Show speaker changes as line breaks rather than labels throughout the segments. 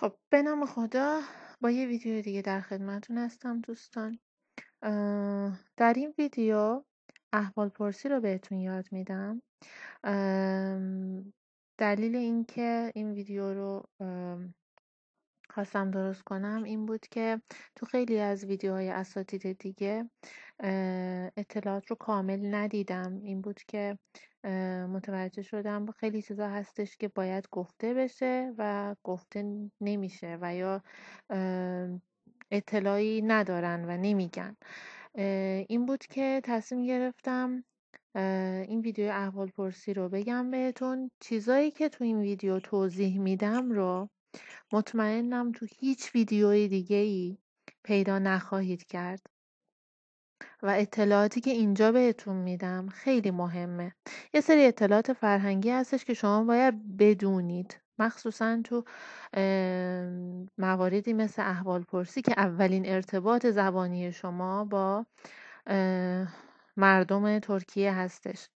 خب به نام خدا با یه ویدیو دیگه در خدمتون هستم دوستان در این ویدیو احوال پرسی رو بهتون یاد میدم دلیل اینکه این ویدیو رو خواستم درست کنم این بود که تو خیلی از ویدیوهای اساتید دیگه اطلاعات رو کامل ندیدم این بود که متوجه شدم خیلی چیزا هستش که باید گفته بشه و گفته نمیشه و یا اطلاعی ندارن و نمیگن این بود که تصمیم گرفتم این ویدیو احوال پرسی رو بگم بهتون چیزایی که تو این ویدیو توضیح میدم رو مطمئنم تو هیچ ویدیوی دیگه ای پیدا نخواهید کرد و اطلاعاتی که اینجا بهتون میدم خیلی مهمه یه سری اطلاعات فرهنگی هستش که شما باید بدونید مخصوصا تو مواردی مثل احوال پرسی که اولین ارتباط زبانی شما با مردم ترکیه هستش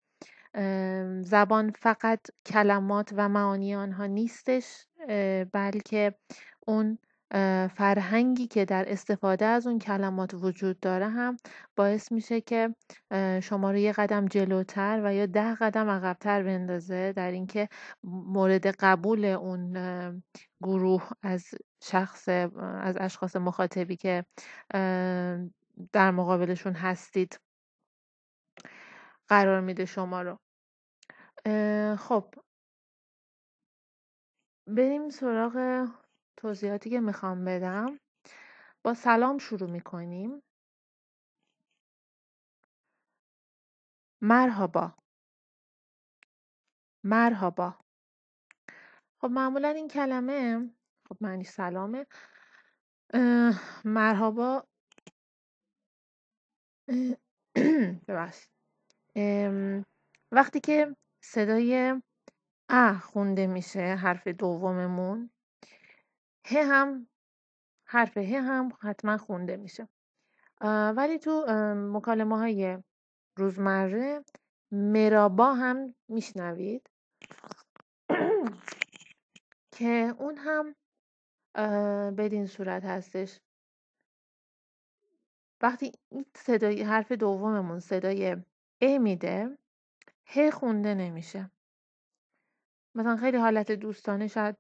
زبان فقط کلمات و معانی آنها نیستش بلکه اون فرهنگی که در استفاده از اون کلمات وجود داره هم باعث میشه که شما رو یه قدم جلوتر و یا ده قدم عقبتر بندازه در اینکه مورد قبول اون گروه از شخص از اشخاص مخاطبی که در مقابلشون هستید قرار میده شما رو خب بریم سراغ توضیحاتی که میخوام بدم با سلام شروع میکنیم مرحبا مرحبا خب معمولا این کلمه خب معنی سلامه مرحبا ببخشید وقتی که صدای ا خونده میشه حرف دوممون ه هم حرف ه هم حتما خونده میشه ولی تو مکالمه های روزمره مرابا هم میشنوید که اون هم بدین صورت هستش وقتی این صدای حرف دوممون صدای ا میده ه خونده نمیشه مثلا خیلی حالت دوستانه شاید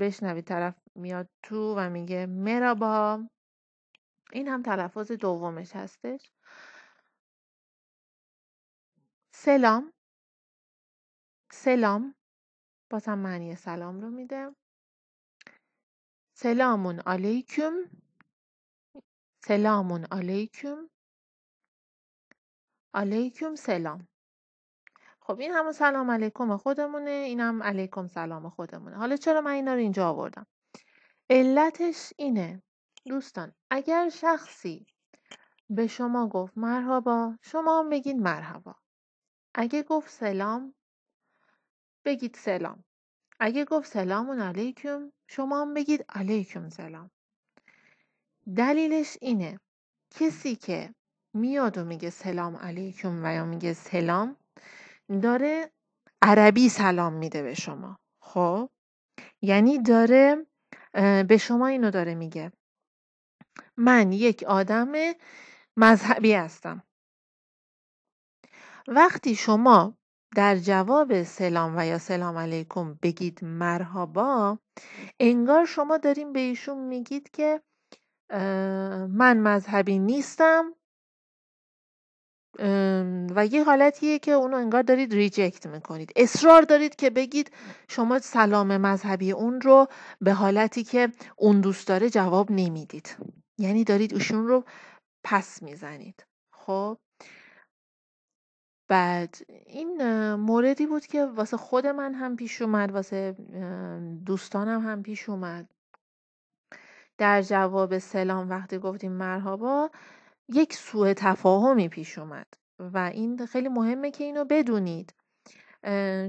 بشنوید طرف میاد تو و میگه مرابا این هم تلفظ دومش هستش سلام سلام بازم معنی سلام رو میده سلامون علیکم سلامون علیکم علیکم سلام خب این همون سلام علیکم خودمونه اینم علیکم سلام خودمونه حالا چرا من اینا رو اینجا آوردم علتش اینه دوستان اگر شخصی به شما گفت مرحبا شما هم بگید مرحبا اگه گفت سلام بگید سلام اگه گفت سلام علیکم شما هم بگید علیکم سلام دلیلش اینه کسی که میاد و میگه سلام علیکم و یا میگه سلام داره عربی سلام میده به شما خب یعنی داره به شما اینو داره میگه من یک آدم مذهبی هستم وقتی شما در جواب سلام و یا سلام علیکم بگید مرحبا انگار شما داریم به ایشون میگید که من مذهبی نیستم و یه حالتیه که اونو انگار دارید ریجکت میکنید اصرار دارید که بگید شما سلام مذهبی اون رو به حالتی که اون دوست داره جواب نمیدید یعنی دارید اشون رو پس میزنید خب بعد این موردی بود که واسه خود من هم پیش اومد واسه دوستانم هم پیش اومد در جواب سلام وقتی گفتیم مرحبا یک سوء تفاهمی پیش اومد و این خیلی مهمه که اینو بدونید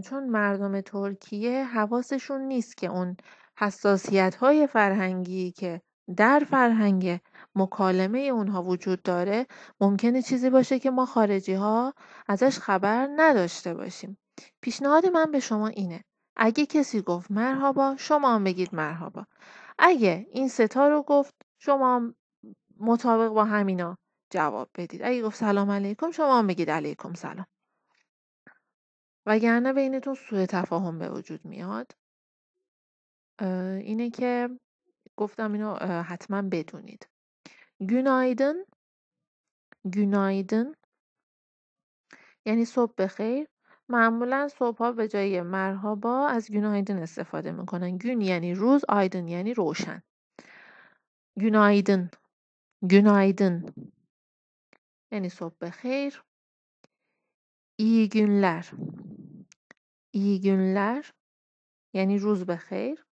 چون مردم ترکیه حواسشون نیست که اون حساسیت های فرهنگی که در فرهنگ مکالمه اونها وجود داره ممکنه چیزی باشه که ما خارجی ها ازش خبر نداشته باشیم پیشنهاد من به شما اینه اگه کسی گفت مرحبا شما هم بگید مرحبا اگه این ستا رو گفت شما مطابق با همینا جواب بدید اگه گفت سلام علیکم شما هم بگید علیکم سلام وگرنه بینتون سوء تفاهم به وجود میاد اینه که گفتم اینو حتما بدونید گونایدن گونایدن یعنی صبح بخیر معمولا صبح ها به جای مرحبا از گونایدن استفاده میکنن گون یعنی روز آیدن یعنی روشن گونایدن گونایدن یعنی صبح به ای گنلر، ای یعنی روز بخیر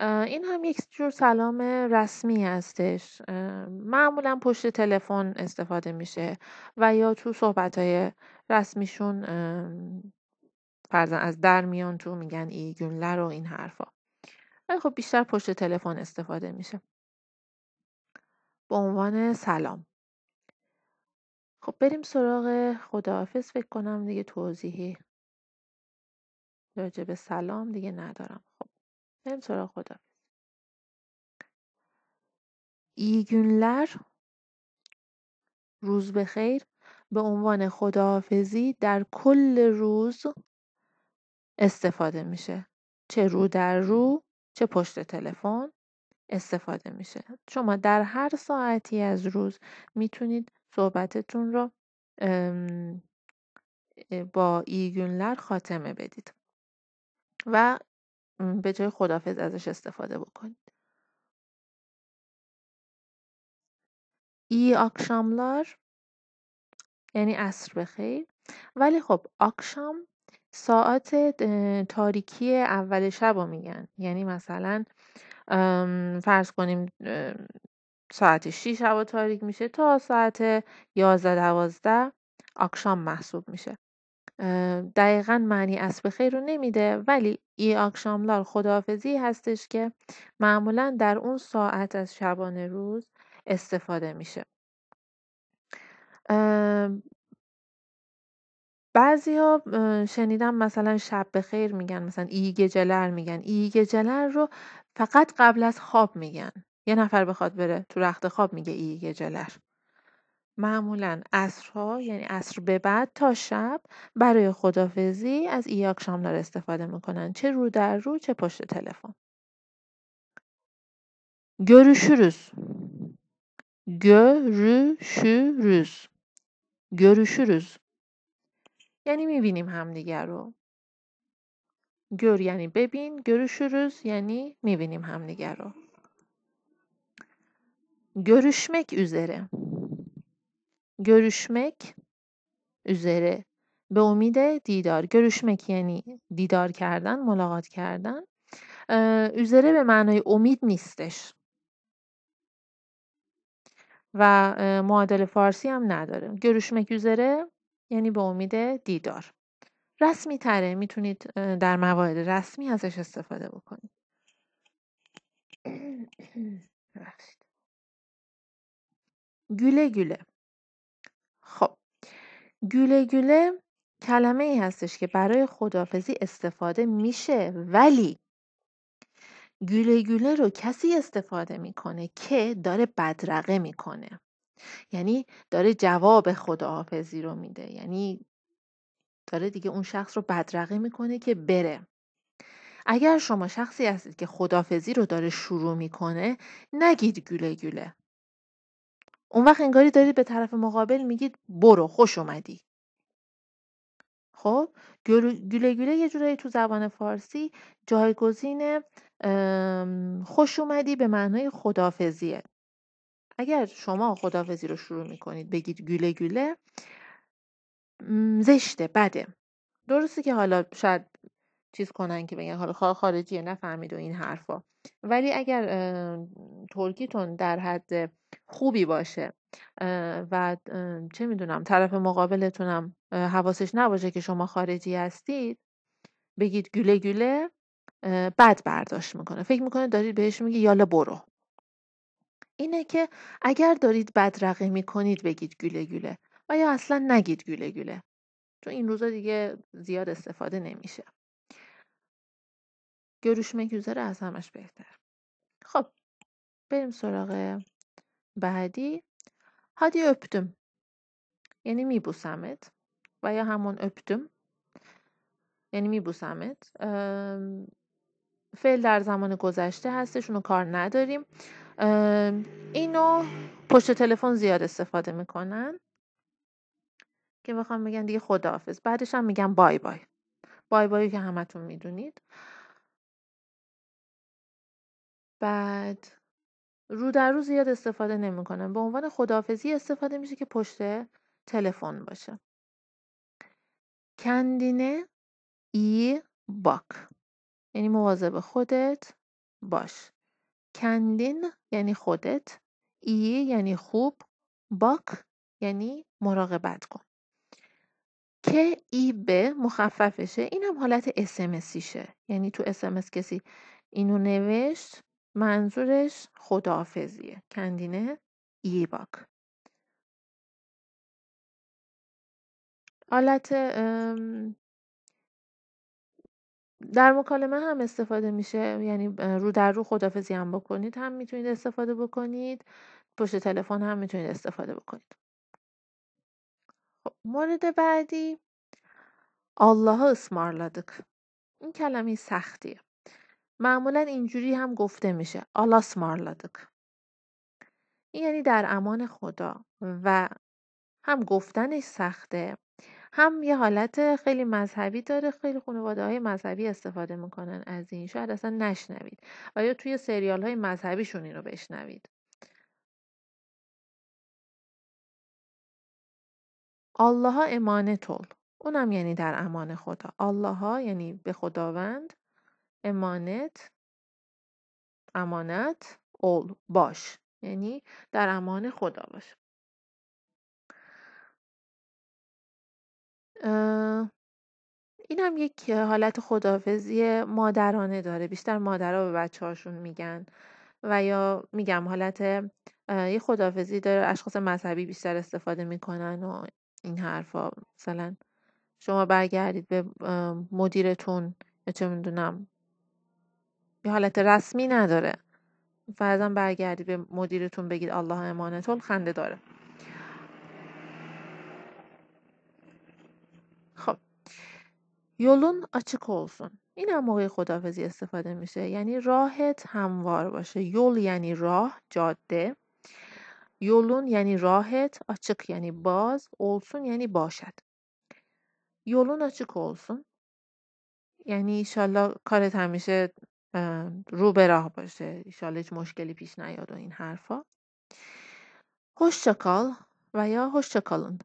این هم یک جور سلام رسمی هستش معمولا پشت تلفن استفاده میشه و یا تو صحبت های رسمیشون فرزن از در میان تو میگن ای گونلر و این حرفا ولی خب بیشتر پشت تلفن استفاده میشه به عنوان سلام خب بریم سراغ خداحافظ فکر کنم دیگه توضیحی راجع به سلام دیگه ندارم خب بریم سراغ خداحافظ ایگونلر günler روز بخیر به عنوان خداحافظی در کل روز استفاده میشه چه رو در رو چه پشت تلفن استفاده میشه شما در هر ساعتی از روز میتونید صحبتتون رو با ایگونلر خاتمه بدید و به جای خدافز ازش استفاده بکنید ای آکشاملار یعنی عصر بخیر ولی خب آکشام ساعت تاریکی اول شب رو میگن یعنی مثلا فرض کنیم ساعت 6 هوا تاریک میشه تا ساعت 11 دوازده آکشام محسوب میشه دقیقا معنی اسب خیر رو نمیده ولی ای آکشاملار خداحافظی هستش که معمولا در اون ساعت از شبانه روز استفاده میشه بعضی ها شنیدم مثلا شب به خیر میگن مثلا ای جلر میگن ایگ جلر رو فقط قبل از خواب میگن یه نفر بخواد بره تو رخت خواب میگه ای یه جلر معمولا عصرها یعنی اصر به بعد تا شب برای خدافزی از ایاک شاملار استفاده میکنن چه رو در رو چه پشت تلفن görüşürüz görüşürüz görüşürüz یعنی میبینیم همدیگر رو گر یعنی ببین görüşürüz یعنی میبینیم همدیگر رو görüşmek üzere görüşmek üzere به امید دیدار görüşmek یعنی دیدار کردن ملاقات کردن üzere به معنای امید نیستش و معادل فارسی هم نداره گروشمک üzere یعنی به امید دیدار رسمی تره میتونید در موارد رسمی ازش استفاده بکنید گله گوله خب گوله گوله کلمه ای هستش که برای خدافزی استفاده میشه ولی گوله گوله رو کسی استفاده میکنه که داره بدرقه میکنه یعنی داره جواب خداحافظی رو میده یعنی داره دیگه اون شخص رو بدرقه میکنه که بره اگر شما شخصی هستید که خدافزی رو داره شروع میکنه نگید گوله گوله اون وقت انگاری دارید به طرف مقابل میگید برو خوش اومدی خب گله گله یه جورایی تو زبان فارسی جایگزین خوش اومدی به معنای خدافزیه اگر شما خدافزی رو شروع میکنید بگید گله گله زشته بده درسته که حالا شاید چیز کنن که بگن حالا خارجیه نفهمید و این حرفا ولی اگر ترکیتون در حد خوبی باشه و چه میدونم طرف مقابلتونم حواسش نباشه که شما خارجی هستید بگید گله گله بد برداشت میکنه فکر میکنه دارید بهش میگی یاله برو اینه که اگر دارید بدرقه میکنید بگید گله گله و یا اصلا نگید گله گله چون این روزا دیگه زیاد استفاده نمیشه گروشمه از همش بهتر خب بریم سراغ بعدی هادی اپتم یعنی میبوسمت و یا همون اپتم یعنی میبوسمت فعل در زمان گذشته هستش اونو کار نداریم اینو پشت تلفن زیاد استفاده میکنن که بخوام میگن دیگه خداحافظ بعدش هم میگن بای بای بای بای که همتون میدونید بعد رو در روز زیاد استفاده نمیکنم به عنوان خداحافظی استفاده میشه که پشت تلفن باشه کندینه ای باک یعنی مواظب خودت باش کندین یعنی خودت ای یعنی خوب باک یعنی مراقبت کن که ای به مخففشه این هم حالت شه. یعنی تو اسمس کسی اینو نوشت منظورش خداحافظیه کندینه ایباک حالت در مکالمه هم استفاده میشه یعنی رو در رو خدافزی هم بکنید هم میتونید استفاده بکنید پشت تلفن هم میتونید استفاده بکنید خب، مورد بعدی الله اسمارلادک این کلمه سختیه معمولا اینجوری هم گفته میشه مارلادک. این یعنی در امان خدا و هم گفتنش سخته هم یه حالت خیلی مذهبی داره خیلی خانواده های مذهبی استفاده میکنن از این شاید اصلا نشنوید و یا توی سریال های مذهبیشون این رو بشنوید الله طول اونم یعنی در امان خدا الله ها یعنی به خداوند امانت امانت اول باش یعنی در امان خدا باش این هم یک حالت خدافزی مادرانه داره بیشتر مادرها به بچه هاشون میگن و یا میگم حالت یه خدافزی داره اشخاص مذهبی بیشتر استفاده میکنن و این حرفا مثلا شما برگردید به مدیرتون چه میدونم یه حالت رسمی نداره فرضاً برگردی به مدیرتون بگید الله امانتون خنده داره خب یولون açık اولسون این هم موقع خدافزی استفاده میشه یعنی راهت هموار باشه یول یعنی راه جاده یولون یعنی راهت açık یعنی باز اولسون یعنی باشد یولون açık اولسون یعنی ایشالله کارت همیشه رو به راه باشه ایشالا هیچ مشکلی پیش نیاد و این حرفا هشچکال و یا کالن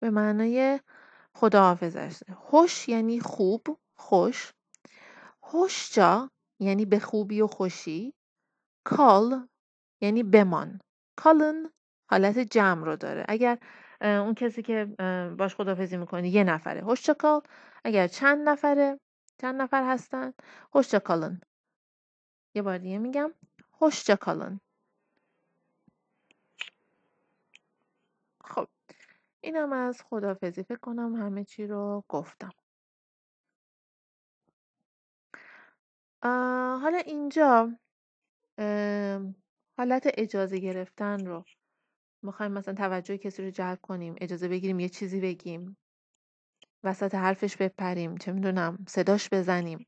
به معنای است هوش یعنی خوب خوش هشچا یعنی به خوبی و خوشی کال یعنی بمان کالن حالت جمع رو داره اگر اون کسی که باش خدافزی میکنه یه نفره هشچا کال اگر چند نفره چند نفر هستن؟ خوش کالن یه بار دیگه میگم خوش کالن خب اینم از خدافزی فکر کنم همه چی رو گفتم حالا اینجا حالت اجازه گرفتن رو میخوایم مثلا توجه کسی رو جلب کنیم اجازه بگیریم یه چیزی بگیم وسط حرفش بپریم چه میدونم صداش بزنیم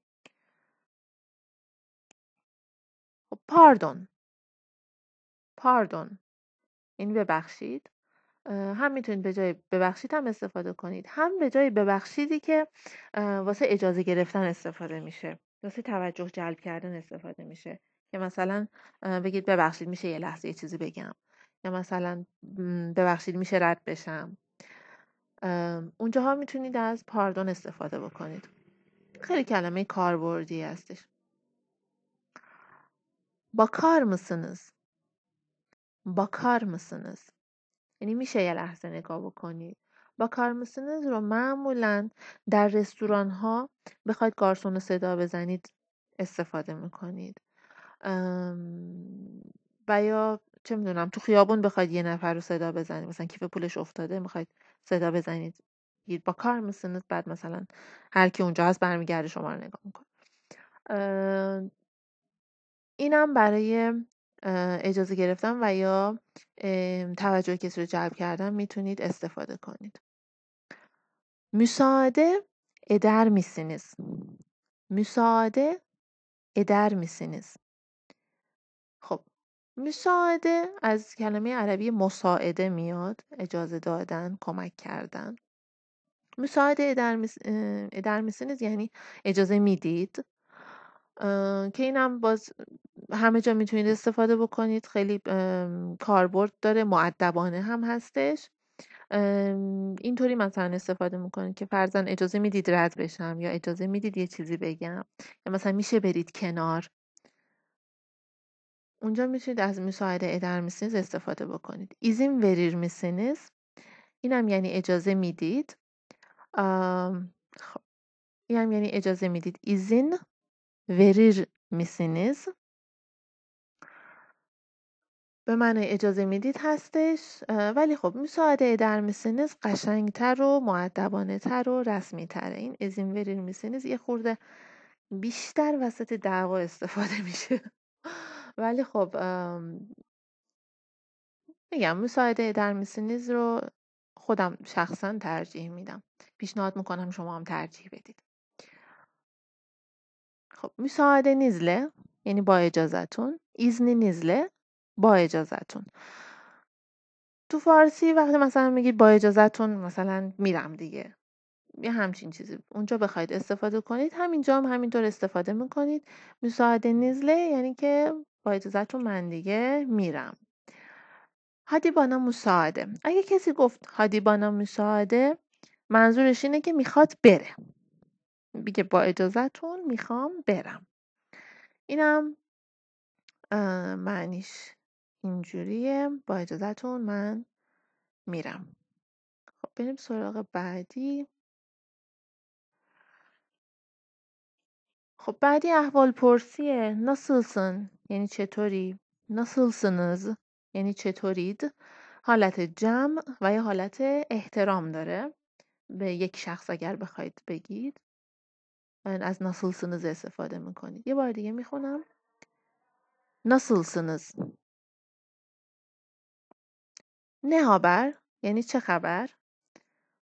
خب پاردون پاردون این ببخشید هم میتونید به جای ببخشید هم استفاده کنید هم به جای ببخشیدی که واسه اجازه گرفتن استفاده میشه واسه توجه جلب کردن استفاده میشه که مثلا بگید ببخشید میشه یه لحظه یه چیزی بگم یا مثلا ببخشید میشه رد بشم اونجاها میتونید از پاردون استفاده بکنید خیلی کلمه کاربردی هستش با کار با کار یعنی میشه یه لحظه نگاه بکنید با کار رو معمولا در رستوران ها بخواید گارسون رو صدا بزنید استفاده میکنید و یا چه میدونم تو خیابون بخواید یه نفر رو صدا بزنید مثلا کیف پولش افتاده میخواید صدا بزنید با کار مثلت بعد مثلا هر کی اونجا هست برمیگرده شما رو نگاه میکنه اینم برای اجازه گرفتن و یا توجه کسی رو جلب کردن میتونید استفاده کنید مساعده ادر misiniz? مساعده ادر misiniz? خب مساعده از کلمه عربی مساعده میاد اجازه دادن کمک کردن مساعده ادر mis یعنی اجازه میدید که اینم باز همه جا میتونید استفاده بکنید خیلی کاربرد داره معدبانه هم هستش اینطوری مثلا استفاده میکنید که فرزن اجازه میدید رد بشم یا اجازه میدید یه چیزی بگم یا مثلا میشه برید کنار اونجا میتونید از مساعده ادر میسینیز استفاده بکنید ایزین وریر این اینم یعنی اجازه میدید Am, یعنی اجازه میدید ایزین وریر میسینیز به من اجازه میدید هستش، ولی خب مساعده در میسینیز قشنگتر و تر و تره این ایزین وریر میسینیز یه خورده بیشتر وسط دعوا استفاده میشه ولی خب، یعنی میگم در در رو خودم شخصا ترجیح میدم پیشنهاد میکنم شما هم ترجیح بدید خب مساعده نیزله یعنی با اجازتون ایزنی نیزله با اجازتون تو فارسی وقتی مثلا میگید با اجازتون مثلا میرم دیگه یه همچین چیزی اونجا بخواید استفاده کنید همینجا هم همینطور استفاده میکنید مساعد نیزله یعنی که با اجازتون من دیگه میرم بانا مساعده اگه کسی گفت بانا مساعده منظورش اینه که میخواد بره بگه با اجازهتون میخوام برم اینم معنیش اینجوریه با اجازهتون من میرم خب بریم سراغ بعدی خب بعدی احوال پرسیه نسلسن یعنی چطوری نسلسنز یعنی چطورید حالت جمع و یا حالت احترام داره به یک شخص اگر بخواید بگید از نسلسنز استفاده میکنید یه بار دیگه میخونم نسلسنز نه یعنی چه خبر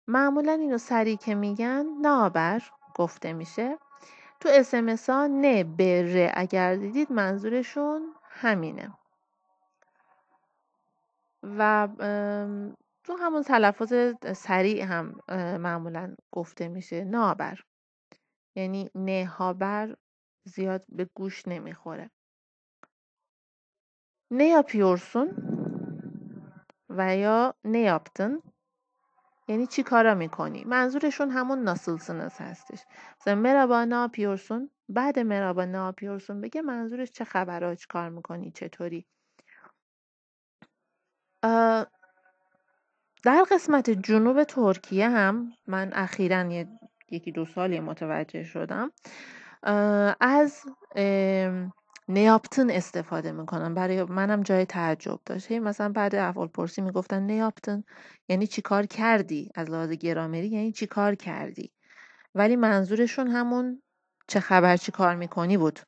معمولا اینو سری که میگن نابر گفته میشه تو اسمس ها نه بره اگر دیدید منظورشون همینه و تو همون تلفظ سریع هم معمولا گفته میشه نابر یعنی نهابر زیاد به گوش نمیخوره نیا پیورسون و یا نیابتن یعنی چی کارا میکنی منظورشون همون ناسلسنس هستش مثلا مرابا ناپیورسون بعد مرابا ناپیورسون بگه منظورش چه خبرها چی کار میکنی چطوری در قسمت جنوب ترکیه هم من اخیرا یکی دو سالی متوجه شدم از نیابتن استفاده میکنم برای منم جای تعجب داشت مثلا بعد اول پرسی میگفتن نیابتن یعنی چی کار کردی از لحاظ گرامری یعنی چی کار کردی ولی منظورشون همون چه خبر چی کار میکنی بود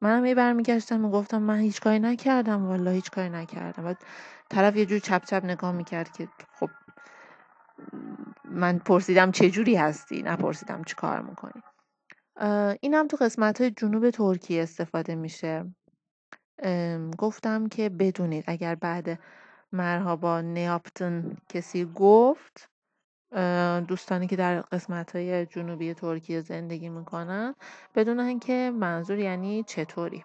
منم یه برمیگشتم میگفتم من هیچ کاری نکردم والا هیچ کاری نکردم طرف یه جور چپ چپ نگاه میکرد که خب من پرسیدم چه جوری هستی نپرسیدم چی کار میکنی این هم تو قسمت های جنوب ترکیه استفاده میشه گفتم که بدونید اگر بعد مرحبا نیابتن کسی گفت دوستانی که در قسمت های جنوبی ترکیه زندگی میکنن بدونن که منظور یعنی چطوری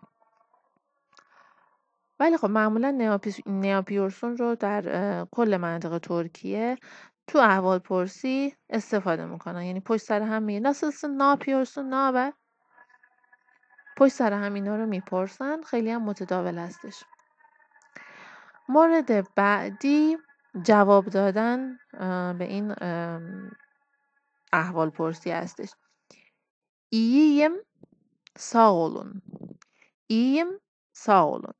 ولی خب معمولا نیاپیورسون رو در کل منطقه ترکیه تو احوال پرسی استفاده میکنن یعنی پشت سر هم میگه ناسلسن ناپیورسون نابه پشت سر هم اینا رو میپرسن خیلی هم متداول هستش مورد بعدی جواب دادن به این احوال پرسی هستش ایم ساولون ایم ساولون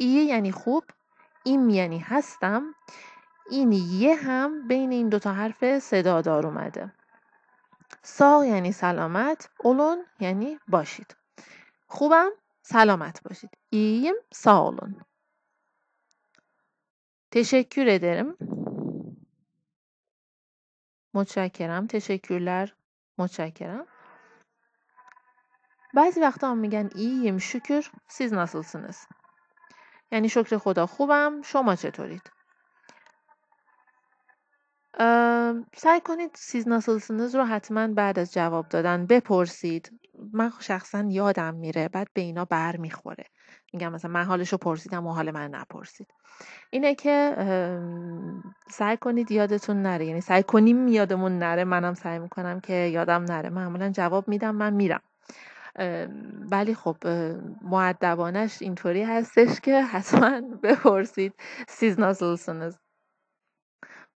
ایه یعنی خوب ایم یعنی هستم این یه هم بین این دوتا حرف صدادار اومده ساق یعنی سلامت اولون یعنی باشید خوبم سلامت باشید ایم، سا اولون. تشکر ederim متشکرم تشکرلر. متشکرم بعضی وقتا هم میگن ایم شکر، سیز nasılsınız یعنی شکر خدا خوبم شما چطورید سعی کنید سیز رو حتما بعد از جواب دادن بپرسید من شخصا یادم میره بعد به اینا بر میخوره میگم مثلا من حالش رو پرسیدم و حال من نپرسید اینه که سعی کنید یادتون نره یعنی سعی کنیم یادمون نره منم سعی میکنم که یادم نره معمولا جواب میدم من میرم ولی خب معدبانش اینطوری هستش که حتما بپرسید نازل لسنز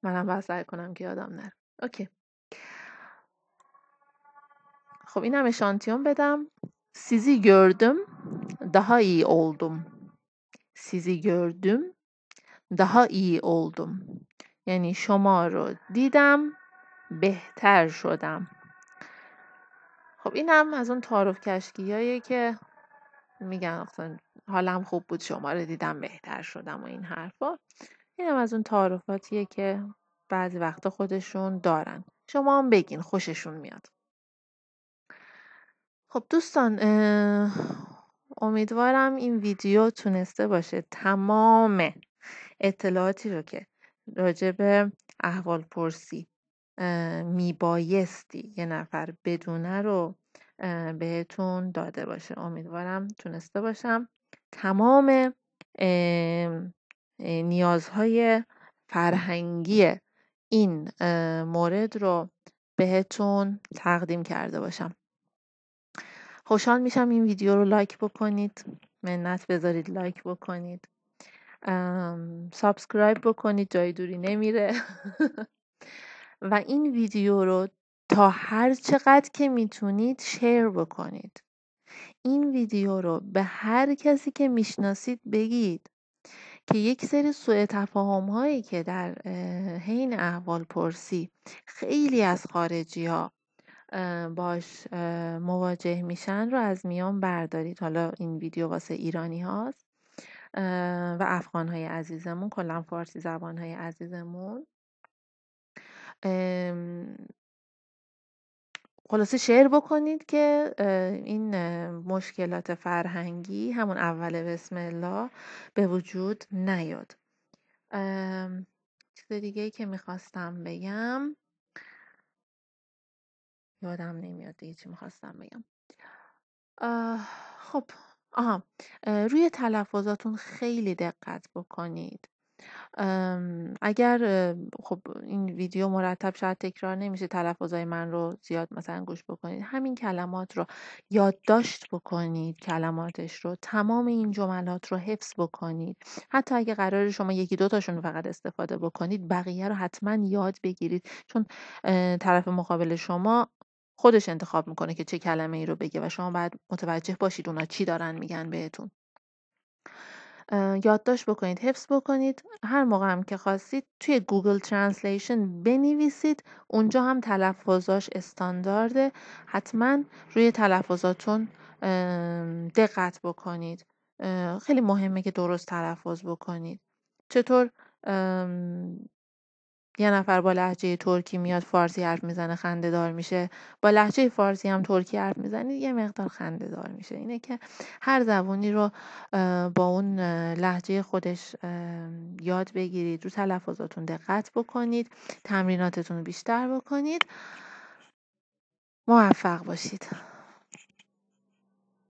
منم باید کنم که یادم نره اوکی خب اینم اشانتیون بدم سیزی گردم دها ای اولدم سیزی گردم دها ای یعنی شما رو دیدم بهتر شدم. خب این از اون تعارف کشکی که میگن حالم خوب بود شما رو دیدم بهتر شدم و این حرفا این از اون تعارفاتیه که بعضی وقتا خودشون دارن شما هم بگین خوششون میاد خب دوستان امیدوارم این ویدیو تونسته باشه تمام اطلاعاتی رو که راجع به احوال پرسی میبایستی یه نفر بدونه رو بهتون داده باشه امیدوارم تونسته باشم تمام نیازهای فرهنگی این مورد رو بهتون تقدیم کرده باشم خوشحال میشم این ویدیو رو لایک بکنید منت بذارید لایک بکنید سابسکرایب بکنید جای دوری نمیره و این ویدیو رو تا هر چقدر که میتونید شیر بکنید این ویدیو رو به هر کسی که میشناسید بگید که یک سری سوء تفاهم هایی که در حین احوال پرسی خیلی از خارجی ها باش مواجه میشن رو از میان بردارید حالا این ویدیو واسه ایرانی هاست و افغان های عزیزمون کلا فارسی زبان های عزیزمون خلاصه شعر بکنید که این مشکلات فرهنگی همون اول بسم الله به وجود نیاد چیز دیگه ای که میخواستم بگم یادم نمیاد دیگه چی میخواستم بگم خب آها روی تلفظاتون خیلی دقت بکنید اگر خب این ویدیو مرتب شاید تکرار نمیشه تلفظای من رو زیاد مثلا گوش بکنید همین کلمات رو یادداشت بکنید کلماتش رو تمام این جملات رو حفظ بکنید حتی اگه قرار شما یکی دو تاشون فقط استفاده بکنید بقیه رو حتما یاد بگیرید چون طرف مقابل شما خودش انتخاب میکنه که چه کلمه ای رو بگه و شما باید متوجه باشید اونا چی دارن میگن بهتون یادداشت بکنید حفظ بکنید هر موقع هم که خواستید توی گوگل ترنسلیشن بنویسید اونجا هم تلفظاش استاندارده حتما روی تلفظاتون دقت بکنید خیلی مهمه که درست تلفظ بکنید چطور یه نفر با لحجه ترکی میاد فارسی حرف میزنه خنده دار میشه با لحجه فارسی هم ترکی حرف میزنه یه مقدار خنده دار میشه اینه که هر زبونی رو با اون لحجه خودش یاد بگیرید رو تلفظاتون دقت بکنید تمریناتتون رو بیشتر بکنید موفق باشید